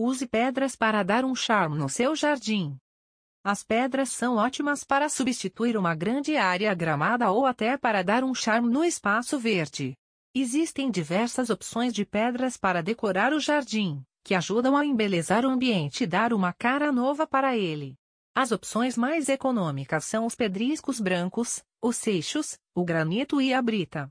Use pedras para dar um charme no seu jardim. As pedras são ótimas para substituir uma grande área gramada ou até para dar um charme no espaço verde. Existem diversas opções de pedras para decorar o jardim, que ajudam a embelezar o ambiente e dar uma cara nova para ele. As opções mais econômicas são os pedriscos brancos, os seixos, o granito e a brita.